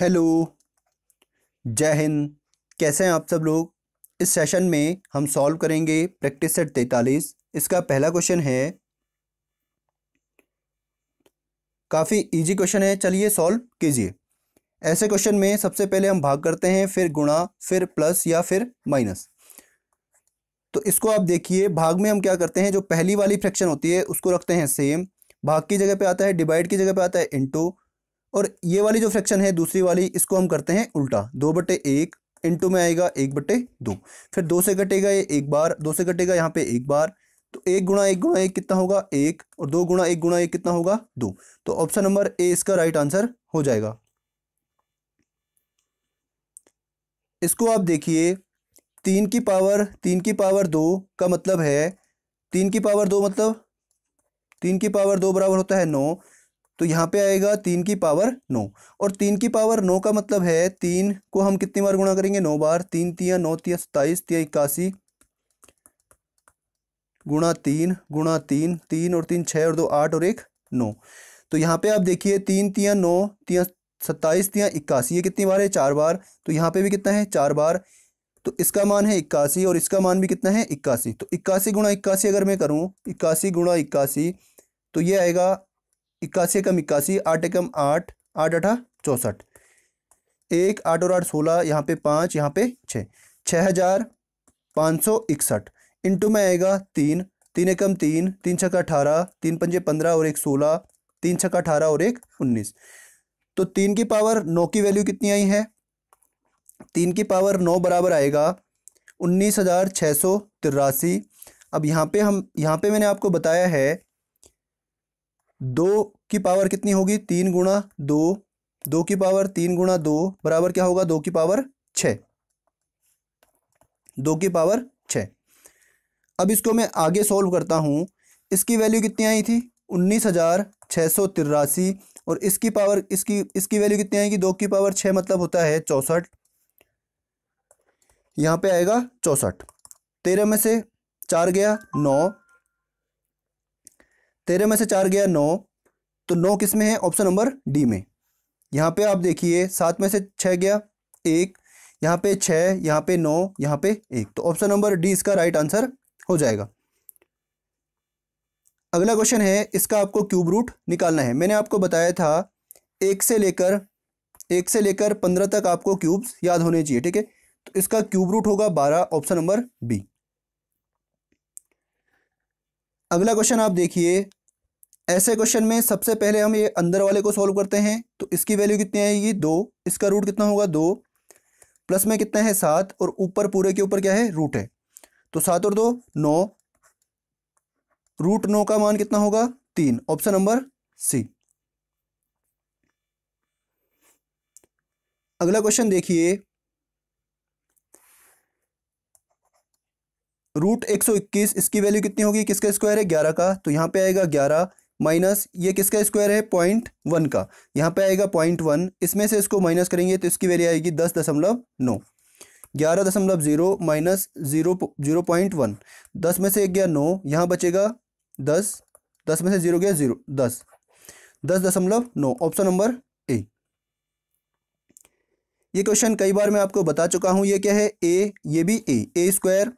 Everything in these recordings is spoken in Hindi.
हेलो जय हिंद कैसे हैं आप सब लोग इस सेशन में हम सॉल्व करेंगे प्रैक्टिस सेट तैतालीस इसका पहला क्वेश्चन है काफ़ी इजी क्वेश्चन है चलिए सॉल्व कीजिए ऐसे क्वेश्चन में सबसे पहले हम भाग करते हैं फिर गुणा फिर प्लस या फिर माइनस तो इसको आप देखिए भाग में हम क्या करते हैं जो पहली वाली फ्रैक्शन होती है उसको रखते हैं सेम भाग की जगह पे आता है डिवाइड की जगह पे आता है इंटू और ये वाली जो फ्रैक्शन है दूसरी वाली इसको हम करते हैं उल्टा दो बटे एक इंटू में आएगा एक बटे दो फिर दो से कटेगा ये एक बार दो से कटेगा यहाँ पे एक बार तो एक गुणा एक गुणा एक कितना होगा एक और दो गुणा एक गुणा एक कितना होगा दो तो ऑप्शन नंबर ए इसका राइट आंसर हो जाएगा इसको आप देखिए तीन की पावर तीन की पावर दो का मतलब है तीन की पावर दो मतलब तीन की पावर दो बराबर होता है नौ तो यहाँ पे आएगा तीन की पावर नौ और तीन की पावर नौ का मतलब है तीन को हम कितनी बार गुणा करेंगे नौ बार तीन तिया नौ तिया सत्ताईस तिया इक्यासी गुणा तीन गुणा तीन तीन और तीन छः और दो आठ और एक नौ तो यहाँ पे आप देखिए तीन तिया नौ तिया सत्ताईस तिया इक्यासी ये कितनी बार है चार बार तो यहाँ पे भी कितना है चार बार तो इसका मान है इक्यासी और इसका मान भी कितना है इक्यासी तो इक्यासी गुणा इक्यासी अगर मैं करूँ इक्यासी गुणा इक्यासी तो ये आएगा इक्यासी एकम इक्यासी आठ एकम आठ आठ अठा चौंसठ एक आठ और आठ सोलह यहाँ पे पाँच यहाँ पे छः छः हज़ार पाँच सौ इकसठ इंटू में आएगा तीन तीन एकम तीन तीन का अठारह तीन पंजे पंद्रह और एक सोलह तीन का अठारह और एक उन्नीस तो तीन की पावर नौ की वैल्यू कितनी आई है तीन की पावर नौ बराबर आएगा उन्नीस हज़ार छः सौ तिरासी अब यहाँ पे हम यहाँ पे मैंने आपको बताया है दो की पावर कितनी होगी तीन गुणा दो दो की पावर तीन गुणा दो बराबर क्या होगा दो की पावर छ दो की पावर छ अब इसको मैं आगे सॉल्व करता हूं इसकी वैल्यू कितनी आई थी उन्नीस हज़ार छ सौ तिरासी और इसकी पावर इसकी इसकी वैल्यू कितनी आएगी दो की पावर छ मतलब होता है चौसठ यहां पे आएगा चौसठ तेरह में से चार गया नौ तेरह में से चार गया नौ तो नौ किस में है ऑप्शन नंबर डी में यहाँ पे आप देखिए सात में से छः गया एक यहाँ पे छः यहाँ पे नौ यहाँ पे एक तो ऑप्शन नंबर डी इसका राइट आंसर हो जाएगा अगला क्वेश्चन है इसका आपको क्यूब रूट निकालना है मैंने आपको बताया था एक से लेकर एक से लेकर पंद्रह तक आपको क्यूब्स याद होने चाहिए ठीक है तो इसका क्यूब रूट होगा बारह ऑप्शन नंबर बी अगला क्वेश्चन आप देखिए ऐसे क्वेश्चन में सबसे पहले हम ये अंदर वाले को सोल्व करते हैं तो इसकी वैल्यू कितनी आएगी दो इसका रूट कितना होगा दो प्लस में कितना है सात और ऊपर पूरे के ऊपर क्या है रूट है तो सात और दो नौ रूट नौ का मान कितना होगा तीन ऑप्शन नंबर सी अगला क्वेश्चन देखिए रूट एक सौ इक्कीस इसकी वैल्यू कितनी होगी किसका स्क्वायर है ग्यारह का तो यहां पे आएगा ग्यारह माइनस ये किसका स्क्वायर है पॉइंट वन का यहाँ पे आएगा पॉइंट वन इसमें से इसको माइनस करेंगे तो इसकी वैल्यू आएगी दस दशमलव नौ ग्यारह दशमलव zero minus zero zero point one दस में से एक गया नौ यहाँ बचेगा दस दस में से जीरो गया जीरो दस दस दशमलव नौ ऑप्शन नंबर ए ये क्वेश्चन कई बार मैं आपको बता चुका हूँ ये क्या है ए ये भी A A square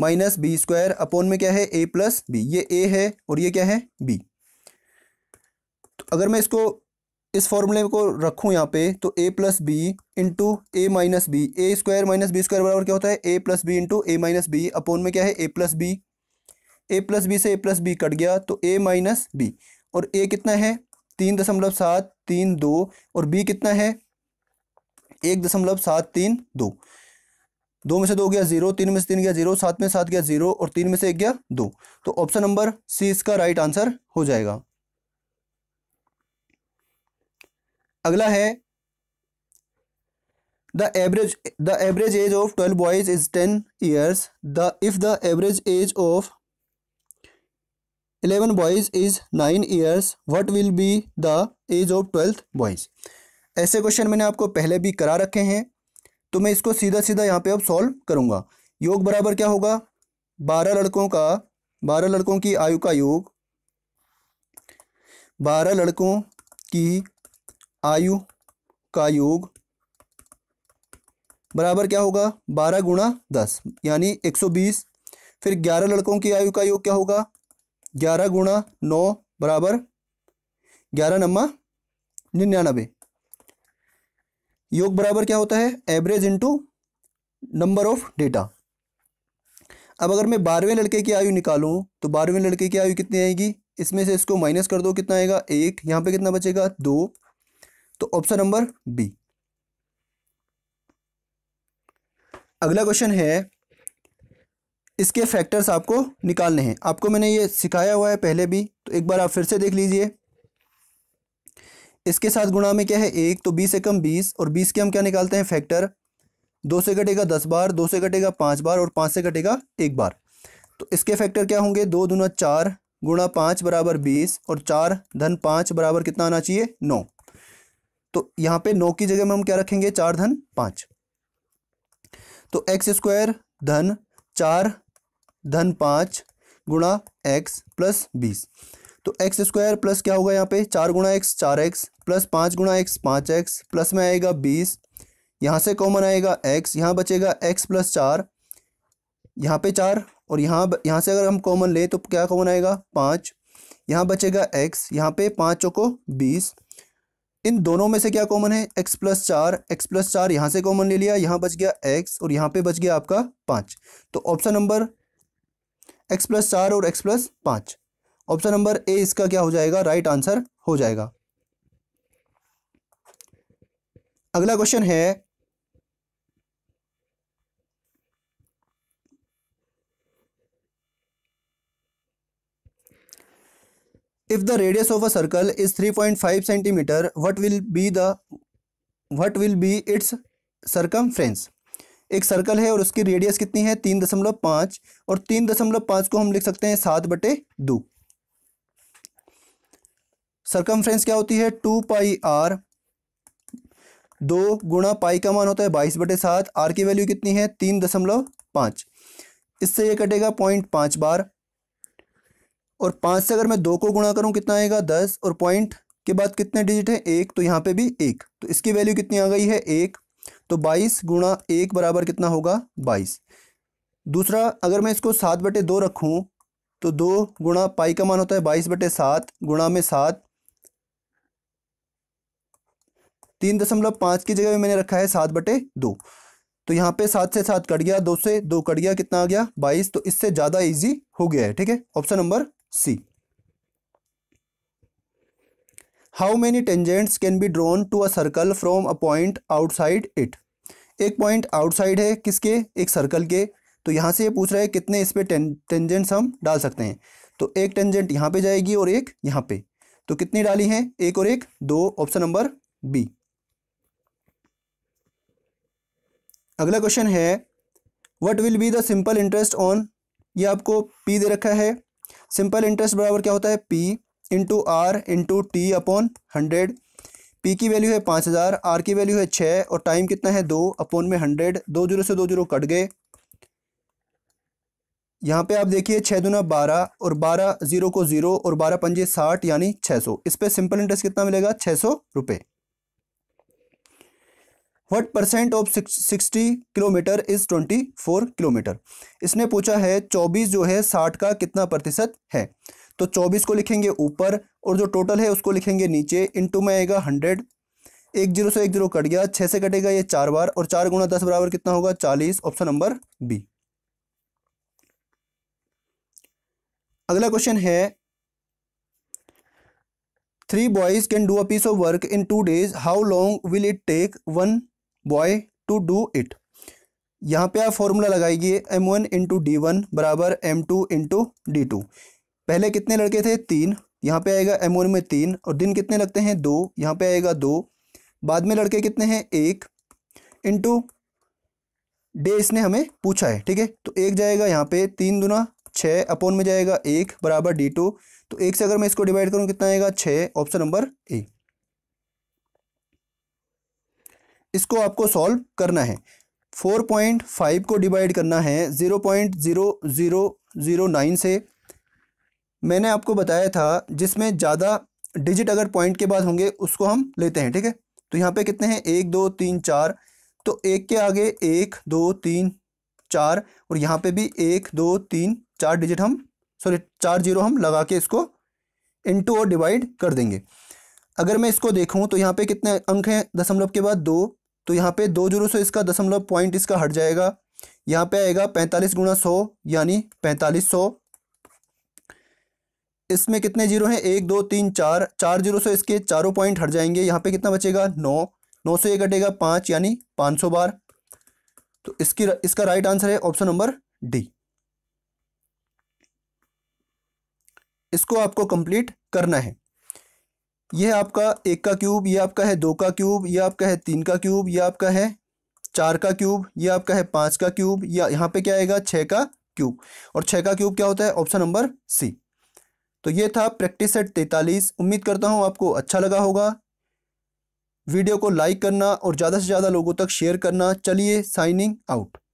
minus B square upon में क्या है ए प्लस बी ये ए है और ये क्या है बी अगर मैं इसको इस फॉर्मूले को रखूँ यहाँ पे तो A plus B into A minus B A square minus B square बराबर क्या होता है A plus B into A minus B upon में क्या है A plus B A plus B से ए प्लस बी कट गया तो ए माइनस बी और ए कितना है तीन दशमलव सात तीन दो और बी कितना है एक दशमलव सात तीन दो दो में से दो गया जीरो तीन में से तीन गया जीरो सात में सात गया जीरो और तीन में से एक गया दो तो ऑप्शन नंबर सी इसका राइट आंसर हो जाएगा अगला है the average the average age of twelve boys is ten years the if the average age of eleven boys is nine years what will be the age of twelfth boys ऐसे क्वेश्चन मैंने आपको पहले भी करा रखे हैं तो मैं इसको सीधा सीधा यहाँ पे अब सॉल्व करूंगा योग बराबर क्या होगा बारह लड़कों का बारह लड़कों की आयु का योग बारह लड़कों की आयु का योग बराबर क्या होगा बारह गुणा दस यानी एक सौ बीस फिर ग्यारह लड़कों की आयु का योग क्या होगा ग्यारह गुणा नौ बराबर ग्यारह नम्मा निन्यानबे योग बराबर क्या होता है average into number of data अब अगर मैं बारहवें लड़के की आयु निकालूं तो बारहवें लड़के की आयु कितनी आएगी इसमें से इसको माइनस कर दो कितना आएगा एक यहाँ पे कितना बचेगा दो तो ऑप्शन नंबर बी अगला क्वेश्चन है इसके फैक्टर्स आपको निकालने हैं आपको मैंने ये सिखाया हुआ है पहले भी तो एक बार आप फिर से देख लीजिए इसके साथ गुणा में क्या है एक तो बीस एकम बीस और बीस के हम क्या निकालते हैं फैक्टर दो से कटेगा दस बार दो से कटेगा पांच बार और पांच से कटेगा एक बार तो इसके फैक्टर क्या होंगे दो दुना चार गुणा पांच बराबर बीस और चार धन पांच बराबर कितना आना चाहिए नौ तो यहां पे नौ की जगह में हम क्या रखेंगे चार धन पांच तो एक्स स्क्वायर धन चार धन पांच गुणा एक्स प्लस बीस तो एक्स स्क्वायर प्लस क्या होगा यहाँ पे चार गुणा एक्स चार एक्स प्लस पांच गुणा एक्स पांच एक्स प्लस में आएगा बीस यहां से कॉमन आएगा एक्स यहां बचेगा एक्स प्लस चार यहां पे चार और यहां यहां से अगर हम कॉमन ले तो क्या कॉमन आएगा पांच यहां बचेगा एक्स यहाँ पे पांचों को बीस इन दोनों में से क्या कॉमन है x प्लस चार एक्स प्लस चार यहाँ से कॉमन ले लिया यहाँ बच गया x और यहाँ पे बच गया आपका पाँच तो ऑप्शन नंबर x प्लस चार और x प्लस पाँच ऑप्शन नंबर ए इसका क्या हो जाएगा राइट आंसर हो जाएगा अगला क्वेश्चन है if the radius of a circle is 3.5 centimeter what will be the what will be its circumference एक सर्कल है और उसकी रेडियस कितनी है तीन दशमलव पांच और तीन दशमलव पांच को हम लिख सकते हैं सात बटे दो सर्कमफ्रेंस क्या होती है टू पाई आर दो गुणा पाई का मान होता है बाईस बटे सात आर की वैल्यू कितनी है तीन दशमलव पांच इससे ये कटेगा पॉइंट पांच बार और पाँच से अगर मैं दो को गुणा करूँ कितना आएगा दस और पॉइंट के बाद कितने डिजिट हैं एक तो यहाँ पे भी एक तो इसकी वैल्यू कितनी आ गई है एक तो बाईस गुणा एक बराबर कितना होगा बाईस दूसरा अगर मैं इसको सात बटे दो रखूँ तो दो गुणा पाई का मान होता है बाईस बटे सात गुणा में सात तीन दशमलव पाँच की जगह मैंने रखा है सात बटे दो तो यहाँ पे सात से सात कट गया दो से दो कट गया कितना आ गया बाईस तो इससे ज़्यादा ईजी हो गया है ठीक है option number C how many tangents can be drawn to a circle from a point outside it एक पॉइंट आउटसाइड है किसके एक सर्कल के तो यहाँ से ये पूछ रहा है कितने इस पर टेंजेंट्स हम डाल सकते हैं तो एक टेंजेंट यहाँ पे जाएगी और एक यहाँ पे तो कितनी डाली है एक और एक दो ऑप्शन नंबर बी अगला क्वेश्चन है what will be the simple interest on ये आपको पी दे रखा है सिंपल इंटरेस्ट बराबर क्या होता है P into R into T upon hundred P की वैल्यू है पाँच हज़ार आर की वैल्यू है छः और टाइम कितना है दो अपॉन में हंड्रेड दो जीरो से दो जीरो कट गए यहाँ पे आप देखिए छः दुना बारह और बारह जीरो को जीरो और बारह पंजे साठ यानी छः सौ इस पर सिंपल इंटरेस्ट कितना मिलेगा छः सौ रुपये what percent of sixty kilometre is twenty four kilometre इसने पूछा है चौबीस जो है साठ का कितना प्रतिशत है तो चौबीस को लिखेंगे ऊपर और जो टोटल है उसको लिखेंगे नीचे टू में आएगा हंड्रेड एक जीरो से एक जीरो कट गया छः से कटेगा ये चार बार और चार गुणा दस बराबर कितना होगा चालीस ऑप्शन नंबर बी अगला क्वेश्चन है three boys can do a piece of work in two days how long will it take one boy to do it यहाँ पे आप फॉर्मूला लगाइए M one into D one बराबर M two into D two पहले कितने लड़के थे तीन यहाँ पे आएगा एम वन में तीन और दिन कितने लगते हैं दो यहाँ पे आएगा दो बाद में लड़के कितने हैं एक इंटू डे इसने हमें पूछा है ठीक है तो एक जाएगा यहाँ पे तीन दुना छः अपोन में जाएगा एक बराबर डी टू तो एक से अगर मैं इसको डिवाइड करूँ कितना आएगा छः ऑप्शन नंबर ए इसको आपको सॉल्व करना है फोर पॉइंट फाइव को डिवाइड करना है zero point zero zero zero nine से मैंने आपको बताया था जिसमें ज़्यादा डिजिट अगर पॉइंट के बाद होंगे उसको हम लेते हैं ठीक है तो यहाँ पे कितने हैं एक दो तीन चार तो एक के आगे एक दो तीन चार और यहाँ पे भी एक दो तीन चार डिजिट हम सॉरी चार जीरो हम लगा के इसको इनटू और डिवाइड कर देंगे अगर मैं इसको देखूँ तो यहाँ पे कितने अंक हैं दशमलव के बाद दो तो यहाँ पे दो जीरो सौ इसका दशमलव पॉइंट इसका हट जाएगा यहाँ पे आएगा पैंतालीस गुणा सौ यानी पैंतालीस सौ इसमें कितने जीरो हैं एक दो तीन चार चार जीरो सौ इसके चारों पॉइंट हट जाएंगे यहाँ पे कितना बचेगा नौ नौ सौ ये कटेगा पाँच यानी पाँच सौ बार तो इसकी इसका राइट आंसर है ऑप्शन नंबर डी इसको आपको कंप्लीट करना है यह आपका एक का क्यूब यह आपका है दो का क्यूब यह आपका है तीन का क्यूब यह आपका है चार का क्यूब यह आपका है पाँच का क्यूब या यहाँ पे क्या आएगा छः का क्यूब और छः का क्यूब क्या होता है ऑप्शन नंबर सी तो ये था प्रैक्टिस सेट तैतालीस उम्मीद करता हूँ आपको अच्छा लगा होगा वीडियो को लाइक करना और ज़्यादा से ज़्यादा लोगों तक शेयर करना चलिए साइनिंग आउट